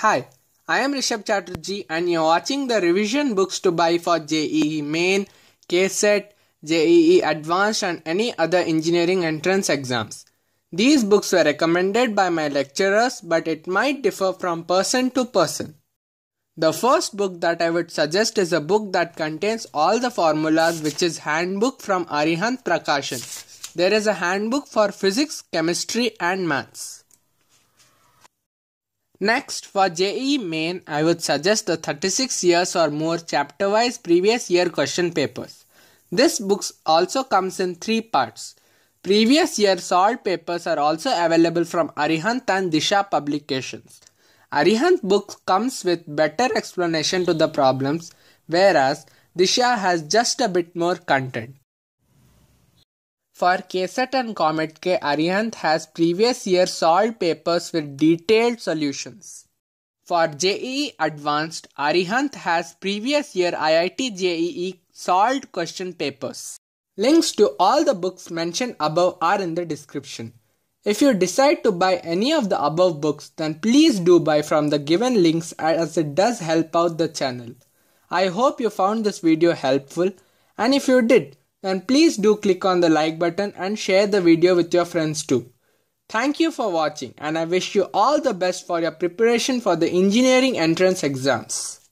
Hi, I am Rishabh Chatterjee and you're watching the revision books to buy for JEE Main, KSET, JEE Advanced and any other engineering entrance exams. These books were recommended by my lecturers but it might differ from person to person. The first book that I would suggest is a book that contains all the formulas which is handbook from Arihant Prakashan. There is a handbook for physics, chemistry and maths. Next, for JE Main, I would suggest the 36 years or more chapter wise previous year question papers. This book also comes in three parts. Previous year solved papers are also available from Arihant and Disha publications. Arihant book comes with better explanation to the problems, whereas Disha has just a bit more content. For KSET and Comet K, Arihanth has previous year solved papers with detailed solutions. For JEE Advanced, Aryanth has previous year IIT JEE solved question papers. Links to all the books mentioned above are in the description. If you decide to buy any of the above books, then please do buy from the given links as it does help out the channel. I hope you found this video helpful and if you did, and please do click on the like button and share the video with your friends too. Thank you for watching and I wish you all the best for your preparation for the engineering entrance exams.